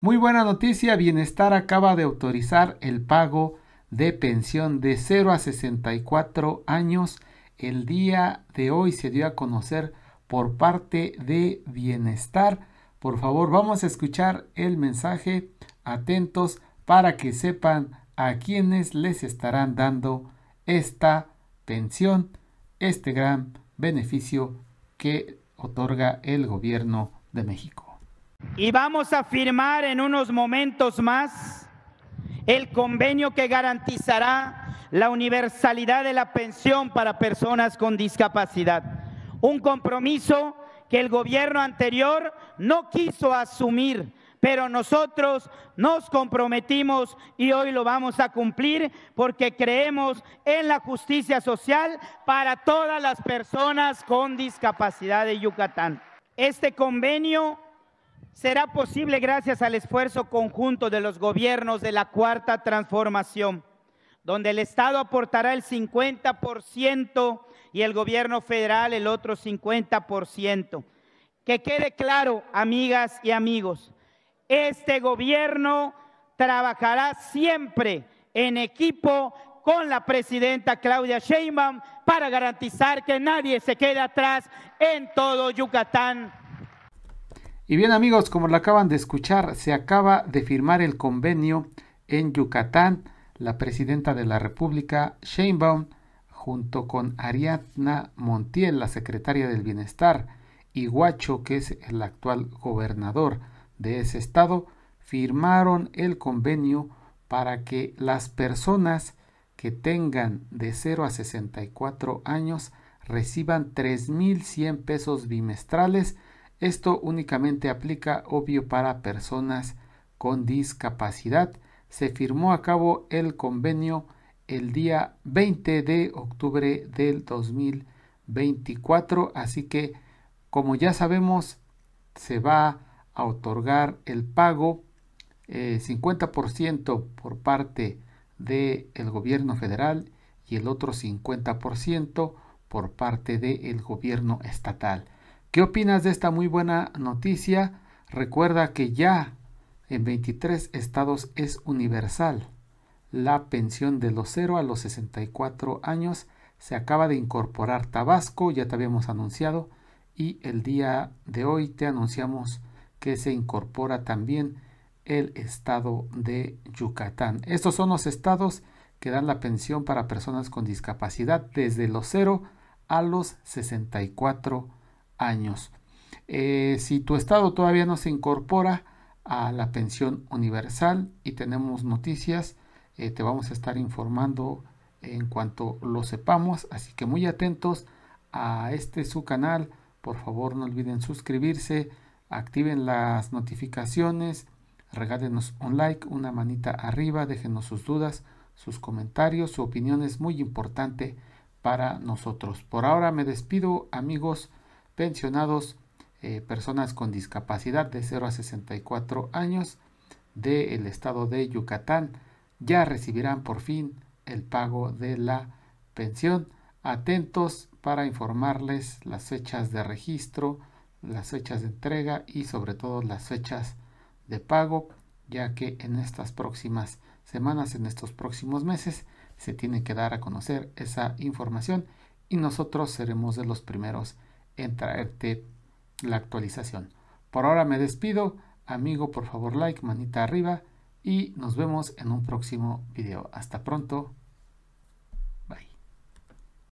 Muy buena noticia, Bienestar acaba de autorizar el pago de pensión de 0 a 64 años. El día de hoy se dio a conocer por parte de Bienestar. Por favor, vamos a escuchar el mensaje atentos para que sepan a quienes les estarán dando esta pensión, este gran beneficio que otorga el gobierno de México. Y vamos a firmar en unos momentos más el convenio que garantizará la universalidad de la pensión para personas con discapacidad. Un compromiso que el gobierno anterior no quiso asumir, pero nosotros nos comprometimos y hoy lo vamos a cumplir porque creemos en la justicia social para todas las personas con discapacidad de Yucatán. Este convenio será posible gracias al esfuerzo conjunto de los gobiernos de la Cuarta Transformación, donde el Estado aportará el 50% y el gobierno federal el otro 50%. Que quede claro, amigas y amigos, este gobierno trabajará siempre en equipo con la presidenta Claudia Sheinbaum para garantizar que nadie se quede atrás en todo Yucatán. Y bien amigos, como lo acaban de escuchar, se acaba de firmar el convenio en Yucatán. La presidenta de la República, Sheinbaum, junto con Ariadna Montiel, la secretaria del Bienestar, y Guacho, que es el actual gobernador de ese estado, firmaron el convenio para que las personas que tengan de 0 a 64 años reciban 3.100 pesos bimestrales esto únicamente aplica, obvio, para personas con discapacidad. Se firmó a cabo el convenio el día 20 de octubre del 2024, así que, como ya sabemos, se va a otorgar el pago 50% eh, por parte del gobierno federal y el otro 50% por parte del gobierno estatal. ¿Qué opinas de esta muy buena noticia? Recuerda que ya en 23 estados es universal. La pensión de los 0 a los 64 años se acaba de incorporar Tabasco, ya te habíamos anunciado, y el día de hoy te anunciamos que se incorpora también el estado de Yucatán. Estos son los estados que dan la pensión para personas con discapacidad desde los 0 a los 64 años años. Eh, si tu estado todavía no se incorpora a la pensión universal y tenemos noticias, eh, te vamos a estar informando en cuanto lo sepamos, así que muy atentos a este su canal, por favor no olviden suscribirse, activen las notificaciones, regádenos un like, una manita arriba, déjenos sus dudas, sus comentarios, su opinión es muy importante para nosotros. Por ahora me despido amigos, pensionados, eh, personas con discapacidad de 0 a 64 años del estado de Yucatán ya recibirán por fin el pago de la pensión. Atentos para informarles las fechas de registro, las fechas de entrega y sobre todo las fechas de pago, ya que en estas próximas semanas, en estos próximos meses, se tiene que dar a conocer esa información y nosotros seremos de los primeros en traerte la actualización. Por ahora me despido. Amigo, por favor, like, manita arriba y nos vemos en un próximo video. Hasta pronto.